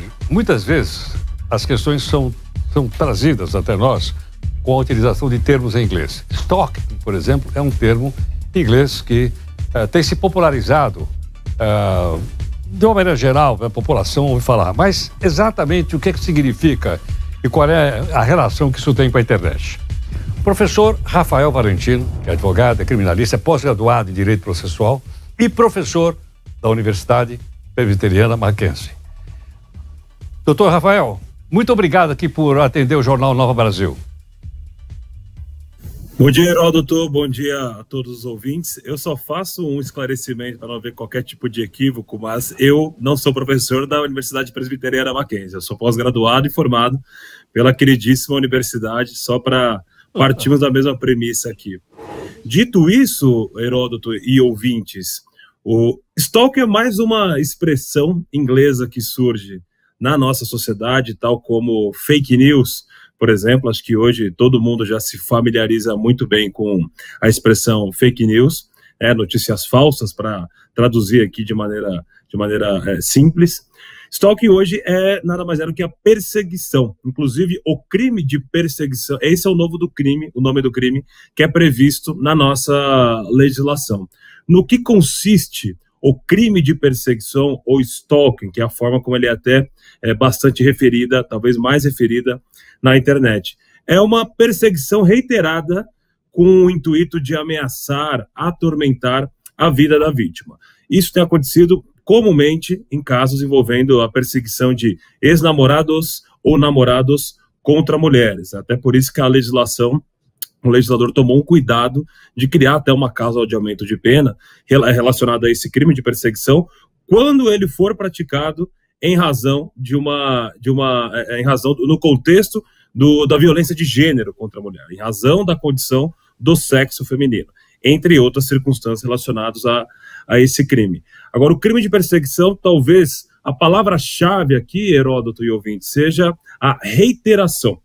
Né? Muitas vezes as questões são, são trazidas até nós com a utilização de termos em inglês. Stock, por exemplo, é um termo em inglês que uh, tem se popularizado uh, de uma maneira geral, a população ouve falar, mas exatamente o que, é que significa e qual é a relação que isso tem com a internet. professor Rafael Valentino, que é advogado, é criminalista, é pós-graduado em Direito Processual e professor da Universidade Presbiteriana Mackenzie. Doutor Rafael, muito obrigado aqui por atender o Jornal Nova Brasil. Bom dia, Heródoto. Bom dia a todos os ouvintes. Eu só faço um esclarecimento para não haver qualquer tipo de equívoco, mas eu não sou professor da Universidade Presbiteriana Mackenzie. Eu sou pós-graduado e formado pela queridíssima universidade, só para partirmos da mesma premissa aqui. Dito isso, Heródoto e ouvintes, o stalker é mais uma expressão inglesa que surge na nossa sociedade, tal como fake news, por exemplo, acho que hoje todo mundo já se familiariza muito bem com a expressão fake news, é, notícias falsas, para traduzir aqui de maneira, de maneira é, simples. Stalking hoje é nada mais era é do que a perseguição. Inclusive, o crime de perseguição, esse é o novo do crime, o nome do crime, que é previsto na nossa legislação. No que consiste o crime de perseguição ou stalking, que é a forma como ele é até é bastante referida, talvez mais referida na internet. É uma perseguição reiterada com o intuito de ameaçar, atormentar a vida da vítima. Isso tem acontecido comumente em casos envolvendo a perseguição de ex-namorados ou namorados contra mulheres. Até por isso que a legislação o legislador tomou um cuidado de criar até uma causa de aumento de pena relacionada a esse crime de perseguição quando ele for praticado em razão de uma de uma é, é, em razão no contexto do, da violência de gênero contra a mulher, em razão da condição do sexo feminino, entre outras circunstâncias relacionadas a, a esse crime. Agora, o crime de perseguição, talvez a palavra-chave aqui, Heródoto e ouvinte, seja a reiteração.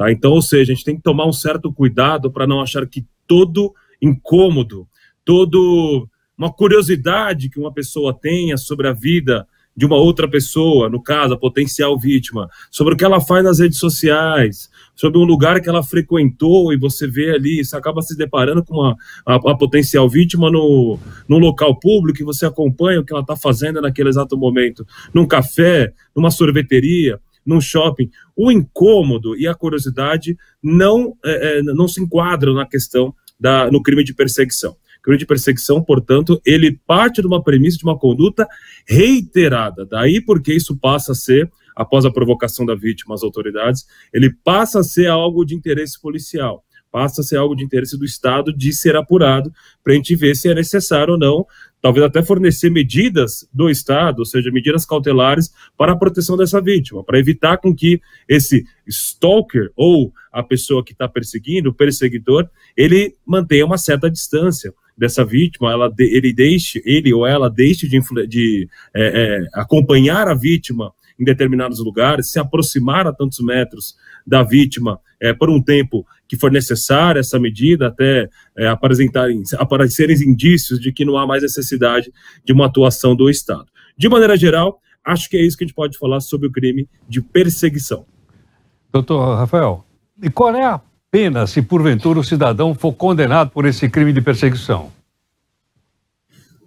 Tá? Então, ou seja, a gente tem que tomar um certo cuidado para não achar que todo incômodo, todo uma curiosidade que uma pessoa tenha sobre a vida de uma outra pessoa, no caso, a potencial vítima, sobre o que ela faz nas redes sociais, sobre um lugar que ela frequentou e você vê ali, você acaba se deparando com uma, a, a potencial vítima no, num local público e você acompanha o que ela está fazendo naquele exato momento, num café, numa sorveteria, num shopping, o incômodo e a curiosidade não, é, é, não se enquadram na questão da, no crime de perseguição. O crime de perseguição, portanto, ele parte de uma premissa de uma conduta reiterada. Daí porque isso passa a ser, após a provocação da vítima às autoridades, ele passa a ser algo de interesse policial passa a ser algo de interesse do Estado de ser apurado para a gente ver se é necessário ou não, talvez até fornecer medidas do Estado, ou seja, medidas cautelares para a proteção dessa vítima, para evitar com que esse stalker ou a pessoa que está perseguindo, o perseguidor, ele mantenha uma certa distância dessa vítima, ela, ele deixe, ele ou ela deixe de, de é, é, acompanhar a vítima em determinados lugares, se aproximar a tantos metros da vítima é, por um tempo que for necessária essa medida, até é, apresentarem, aparecerem indícios de que não há mais necessidade de uma atuação do Estado. De maneira geral, acho que é isso que a gente pode falar sobre o crime de perseguição. Doutor Rafael, e qual é a pena se porventura o cidadão for condenado por esse crime de perseguição?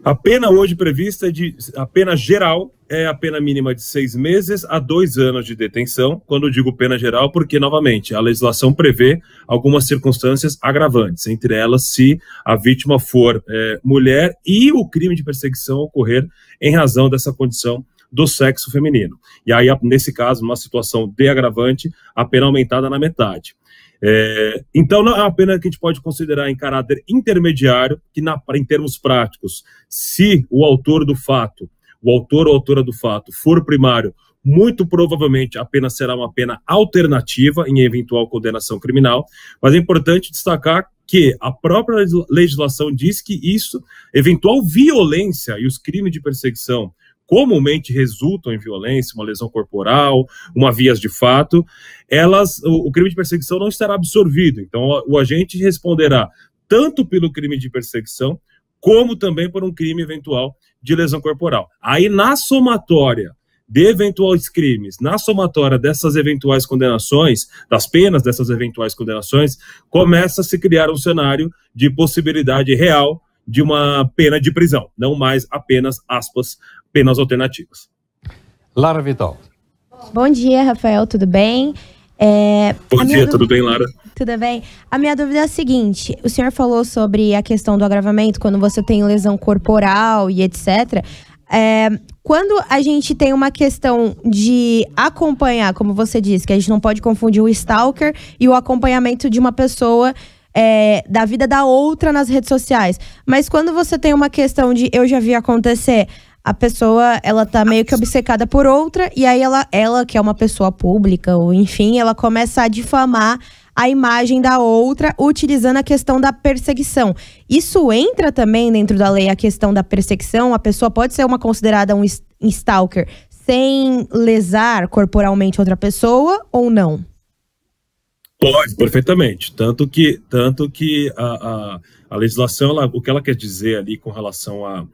A pena hoje prevista é de a pena geral é a pena mínima de seis meses a dois anos de detenção. Quando digo pena geral, porque novamente a legislação prevê algumas circunstâncias agravantes, entre elas se a vítima for é, mulher e o crime de perseguição ocorrer em razão dessa condição do sexo feminino. E aí, nesse caso, numa situação de agravante, a pena aumentada na metade. É, então, não é uma pena que a gente pode considerar em caráter intermediário, que na, em termos práticos, se o autor do fato, o autor ou autora do fato, for primário, muito provavelmente a pena será uma pena alternativa em eventual condenação criminal, mas é importante destacar que a própria legislação diz que isso, eventual violência e os crimes de perseguição comumente resultam em violência, uma lesão corporal, uma vias de fato, elas, o, o crime de perseguição não estará absorvido. Então, o, o agente responderá tanto pelo crime de perseguição como também por um crime eventual de lesão corporal. Aí, na somatória de eventuais crimes, na somatória dessas eventuais condenações, das penas dessas eventuais condenações, começa a se criar um cenário de possibilidade real de uma pena de prisão, não mais apenas, aspas, penas alternativas. Lara Vital. Bom dia, Rafael, tudo bem? É, Bom dia, tudo bem, Lara? Tudo bem. A minha dúvida é a seguinte: o senhor falou sobre a questão do agravamento quando você tem lesão corporal e etc. É, quando a gente tem uma questão de acompanhar, como você disse, que a gente não pode confundir o stalker e o acompanhamento de uma pessoa é, da vida da outra nas redes sociais. Mas quando você tem uma questão de eu já vi acontecer, a pessoa, ela tá meio que obcecada por outra, e aí ela, ela que é uma pessoa pública, ou enfim, ela começa a difamar a imagem da outra, utilizando a questão da perseguição. Isso entra também dentro da lei a questão da perseguição. A pessoa pode ser uma considerada um stalker sem lesar corporalmente outra pessoa ou não? Pode, perfeitamente. Tanto que, tanto que a, a, a legislação, ela, o que ela quer dizer ali com relação a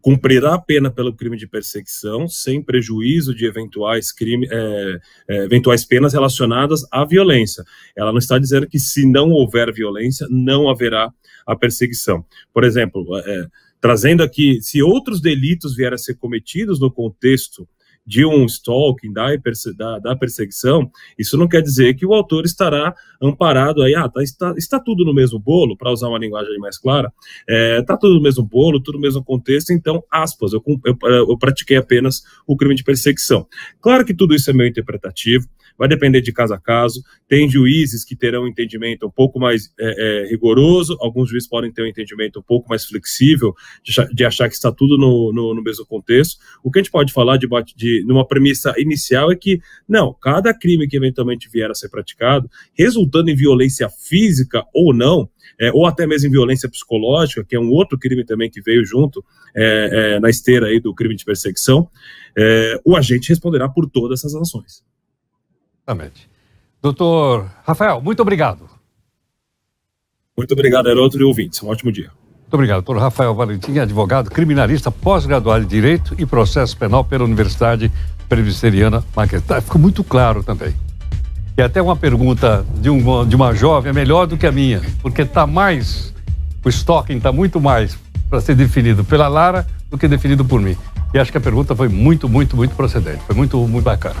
cumprirá a pena pelo crime de perseguição sem prejuízo de eventuais, crime, é, é, eventuais penas relacionadas à violência. Ela não está dizendo que se não houver violência, não haverá a perseguição. Por exemplo, é, é trazendo aqui, se outros delitos vierem a ser cometidos no contexto de um stalking, da, da, da perseguição, isso não quer dizer que o autor estará amparado aí, ah, tá, está, está tudo no mesmo bolo, para usar uma linguagem mais clara, está é, tá tudo no mesmo bolo, tudo no mesmo contexto, então, aspas, eu, eu, eu pratiquei apenas o crime de perseguição. Claro que tudo isso é meio interpretativo, vai depender de caso a caso. Tem juízes que terão um entendimento um pouco mais é, é, rigoroso, alguns juízes podem ter um entendimento um pouco mais flexível, de, de achar que está tudo no, no, no, mesmo contexto. O que a gente pode falar de, de, numa premissa inicial é que, não, cada crime que eventualmente vier a ser praticado, resultando em violência física ou não, é, ou até mesmo em violência psicológica, que é um outro crime também que veio junto é, é, na esteira aí do crime de perseguição, é, o agente responderá por todas essas ações. Exatamente. Doutor Rafael, muito obrigado. Muito obrigado, Heródoto e ouvintes. Um ótimo dia. Muito obrigado, doutor Rafael Valentim, advogado, criminalista, pós-graduado em Direito e Processo Penal pela Universidade Presbiteriana Maquetá. Ficou muito claro também. E até uma pergunta de, um, de uma jovem é melhor do que a minha, porque está mais, o stalking está tá muito mais para ser definido pela Lara do que definido por mim. E acho que a pergunta foi muito, muito, muito procedente. Foi muito, muito bacana.